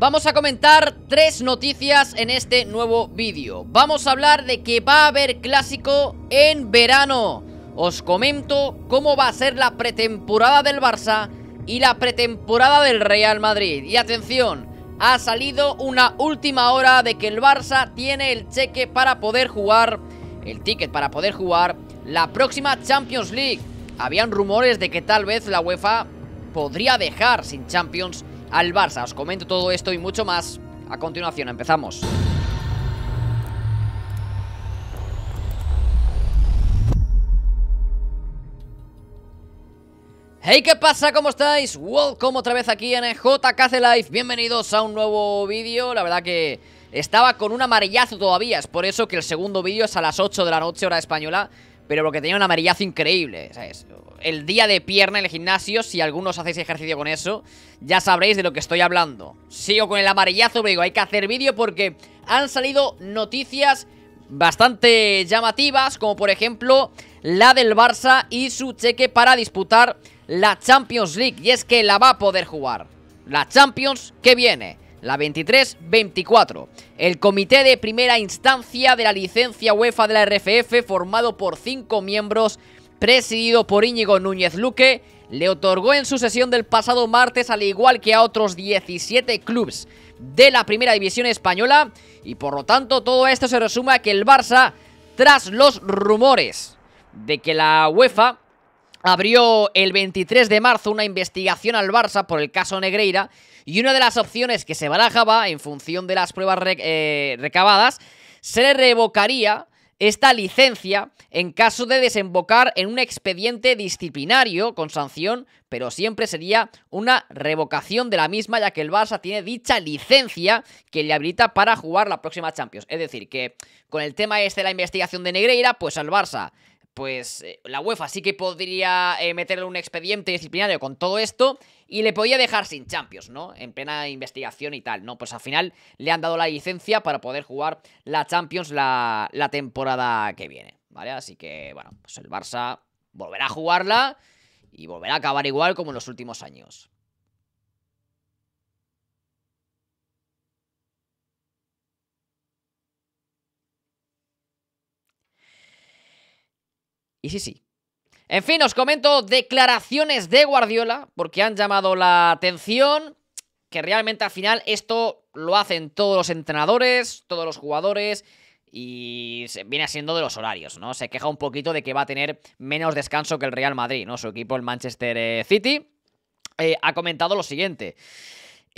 Vamos a comentar tres noticias en este nuevo vídeo. Vamos a hablar de que va a haber clásico en verano. Os comento cómo va a ser la pretemporada del Barça y la pretemporada del Real Madrid. Y atención, ha salido una última hora de que el Barça tiene el cheque para poder jugar, el ticket para poder jugar la próxima Champions League. Habían rumores de que tal vez la UEFA podría dejar sin Champions al Barça. Os comento todo esto y mucho más a continuación. Empezamos. Hey, ¿qué pasa? ¿Cómo estáis? Welcome otra vez aquí en JKC Live Bienvenidos a un nuevo vídeo La verdad que estaba con un amarillazo todavía Es por eso que el segundo vídeo es a las 8 de la noche, hora española pero porque tenía un amarillazo increíble, El día de pierna en el gimnasio, si algunos hacéis ejercicio con eso, ya sabréis de lo que estoy hablando. Sigo con el amarillazo, pero digo, hay que hacer vídeo porque han salido noticias bastante llamativas, como por ejemplo la del Barça y su cheque para disputar la Champions League. Y es que la va a poder jugar. La Champions que viene la 23-24. El comité de primera instancia de la licencia UEFA de la RFF, formado por cinco miembros, presidido por Íñigo Núñez Luque, le otorgó en su sesión del pasado martes, al igual que a otros 17 clubes de la primera división española, y por lo tanto todo esto se resume a que el Barça, tras los rumores de que la UEFA abrió el 23 de marzo una investigación al Barça por el caso Negreira, y una de las opciones que se barajaba en función de las pruebas eh, recabadas, se le revocaría esta licencia en caso de desembocar en un expediente disciplinario con sanción, pero siempre sería una revocación de la misma, ya que el Barça tiene dicha licencia que le habilita para jugar la próxima Champions. Es decir, que con el tema este de la investigación de Negreira, pues al Barça pues eh, la UEFA sí que podría eh, meterle un expediente disciplinario con todo esto y le podía dejar sin Champions, ¿no? En plena investigación y tal, ¿no? Pues al final le han dado la licencia para poder jugar la Champions la, la temporada que viene, ¿vale? Así que, bueno, pues el Barça volverá a jugarla y volverá a acabar igual como en los últimos años. sí, sí. En fin, os comento declaraciones de Guardiola, porque han llamado la atención, que realmente al final esto lo hacen todos los entrenadores, todos los jugadores, y viene siendo de los horarios, ¿no? Se queja un poquito de que va a tener menos descanso que el Real Madrid, ¿no? Su equipo, el Manchester eh, City, eh, ha comentado lo siguiente.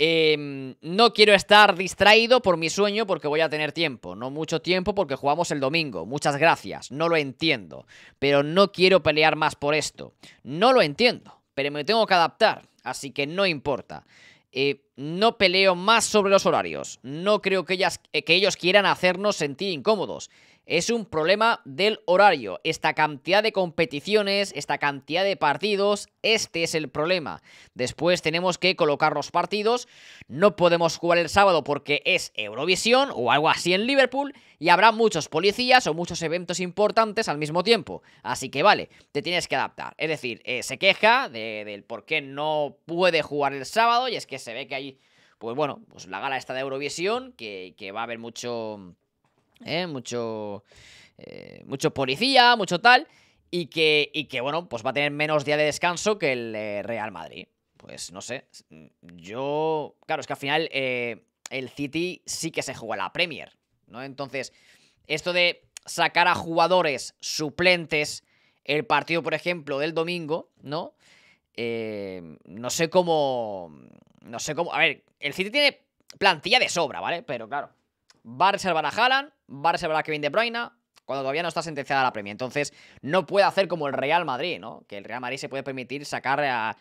Em, no quiero estar distraído por mi sueño porque voy a tener tiempo. No mucho tiempo porque jugamos el domingo. Muchas gracias. No lo entiendo. Pero no quiero pelear más por esto. No lo entiendo. Pero me tengo que adaptar. Así que no importa. Eh, no peleo más sobre los horarios. No creo que, ellas, eh, que ellos quieran hacernos sentir incómodos es un problema del horario. Esta cantidad de competiciones, esta cantidad de partidos, este es el problema. Después tenemos que colocar los partidos. No podemos jugar el sábado porque es Eurovisión o algo así en Liverpool y habrá muchos policías o muchos eventos importantes al mismo tiempo. Así que vale, te tienes que adaptar. Es decir, eh, se queja del por qué no puede jugar el sábado y es que se ve que hay... Pues bueno, pues la gala está de Eurovisión, que, que va a haber mucho ¿eh? mucho, eh, mucho policía, mucho tal, y que, y que, bueno, pues va a tener menos día de descanso que el Real Madrid. Pues no sé, mm, yo, claro, es que al final eh, el City sí que se juega la Premier, ¿no? Entonces, esto de sacar a jugadores suplentes el partido, por ejemplo, del domingo, ¿no? no sé cómo. No sé cómo. A ver, el City tiene plantilla de sobra, ¿vale? Pero claro, va a reservar a Haaland, va a reservar a Kevin De Bruyne, cuando todavía no está sentenciada la premia. Entonces, no puede hacer como el Real Madrid, ¿no? Que el Real Madrid se puede permitir sacar a,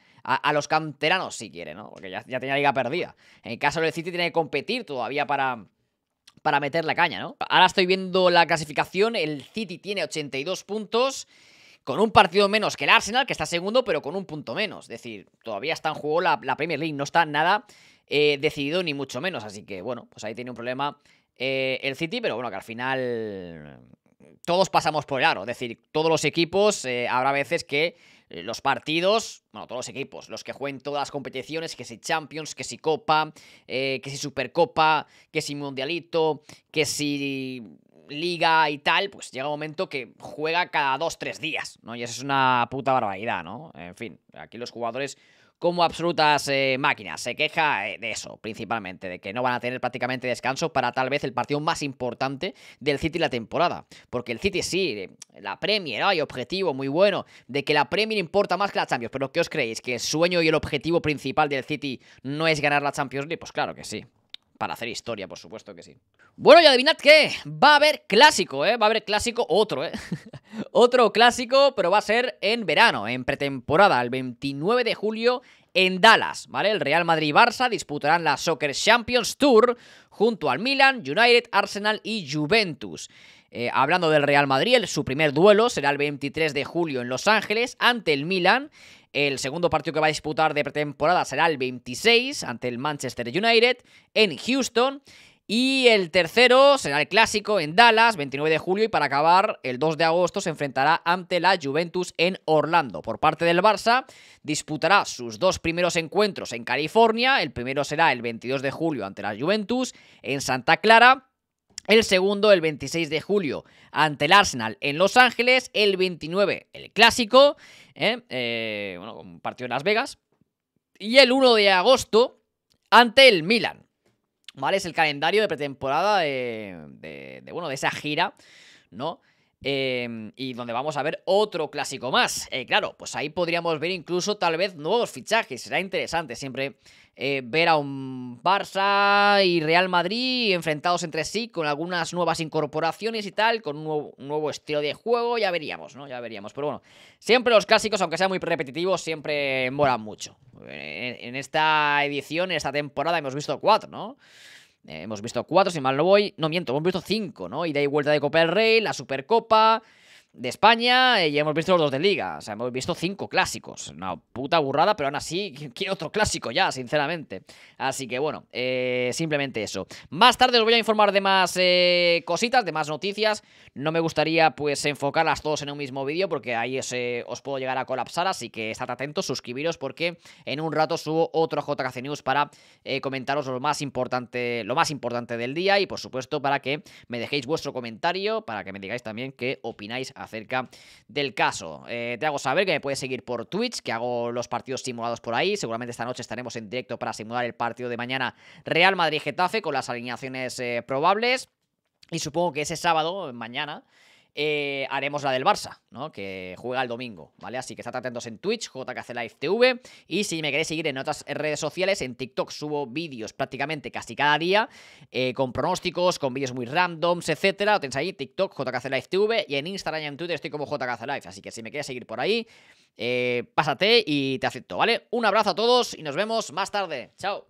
los canteranos si quiere, ¿no? Porque ya, ya tenía liga perdida. En caso del City tiene que competir todavía para para meter la caña, ¿no? Ahora estoy viendo la clasificación, el City tiene 82 puntos, con un partido menos que el Arsenal, que está segundo, pero con un punto menos. Es decir, todavía está en juego la, Premier League, no está nada eh, decidido ni mucho menos. Así que, bueno, pues ahí tiene un problema eh, el City, pero bueno, que al final todos pasamos por el aro. Es decir, todos los equipos, eh, habrá veces que eh, los partidos, bueno, todos los equipos, los que jueguen todas las competiciones, que si Champions, que si Copa, que si Supercopa, que si Mundialito, que si Liga y tal, pues llega un momento que juega cada dos, tres días, ¿no? Y eso es una puta barbaridad, ¿no? En fin, aquí los jugadores como absolutas eh, máquinas. Se queja eh, de eso, principalmente, de que no van a tener prácticamente descanso para tal vez el partido más importante del City la temporada. Porque el City sí, eh, la Premier, hay objetivo muy bueno, de que la Premier importa más que la Champions. Pero ¿qué os creéis? ¿Que el sueño y el objetivo principal del City no es ganar la Champions League? Pues claro que sí. Para hacer historia, por supuesto que sí. Bueno, y adivinad qué, va a haber clásico, ¿eh? Va a haber clásico otro, ¿eh? otro clásico, pero va a ser en verano, en pretemporada, el 29 de julio en Dallas, ¿vale? El Real Madrid y Barça disputarán la Soccer Champions Tour junto al Milan, United, Arsenal y Juventus. Eh, hablando del Real Madrid, su primer duelo será el 23 de julio en Los Ángeles ante el Milan. El segundo partido que va a disputar de pretemporada será el 26 ante el Manchester United en Houston. Y el tercero será el clásico en Dallas, 29 de julio, y para acabar, el 2 de agosto se enfrentará ante la Juventus en Orlando. Por parte del Barça, disputará sus dos primeros encuentros en California. El primero será el 22 de julio ante la Juventus en Santa Clara el segundo el 26 de julio ante el Arsenal en Los Ángeles. El 29 el clásico, ¿eh? eh bueno, partido en Las Vegas. Y el 1 de agosto ante el Milan. ¿Vale? Es el calendario de pretemporada de, de bueno, de esa gira, ¿no? Em, y donde vamos a ver otro clásico más. Eh, claro, pues ahí podríamos ver incluso tal vez nuevos fichajes. Será interesante siempre eh, ver a un Barça y Real Madrid enfrentados entre sí con algunas nuevas incorporaciones y tal, con un nuevo, estilo de juego. Ya veríamos, ¿no? Ya veríamos. Pero bueno, siempre los clásicos, aunque sean muy repetitivos, siempre moran mucho. En, en esta edición, en esta temporada, hemos visto cuatro, ¿no? Eh, hemos visto cuatro, si mal no voy. No miento, hemos visto cinco, ¿no? de y vuelta de Copa del Rey, la Supercopa, de España eh, y hemos visto los dos de Liga. O sea, hemos visto cinco clásicos. Una puta burrada, pero aún así, quiero otro clásico ya, sinceramente. Así que bueno, eh, simplemente eso. Más tarde os voy a informar de más eh, cositas, de más noticias. No me gustaría pues enfocarlas todos en un mismo vídeo porque ahí os, puedo llegar a colapsar. Así que estad atentos, suscribiros porque en un rato subo otro JKC News para comentaros lo más, importante, lo más importante del día y por supuesto para que me dejéis vuestro comentario, para que me digáis también qué opináis acerca del caso. Eh, te hago saber que me puedes seguir por Twitch, que hago los partidos simulados por ahí. Seguramente esta noche estaremos en directo para simular el partido de mañana Real Madrid-Getafe con las alineaciones eh, probables. Y supongo que ese sábado, mañana, eh, haremos la del Barça, ¿no? Que juega el domingo, ¿vale? Así que está atentos en Twitch, JKC TV. Y si me queréis seguir en otras redes sociales, en TikTok subo vídeos prácticamente casi cada día, eh, con pronósticos, con vídeos muy randoms, etcétera. Lo tenéis ahí, TikTok, JKC TV. Y en Instagram y en Twitter estoy como JKC Live. Así que si me queréis seguir por ahí, eh, pásate y te acepto, ¿vale? Un abrazo a todos y nos vemos más tarde. Chao.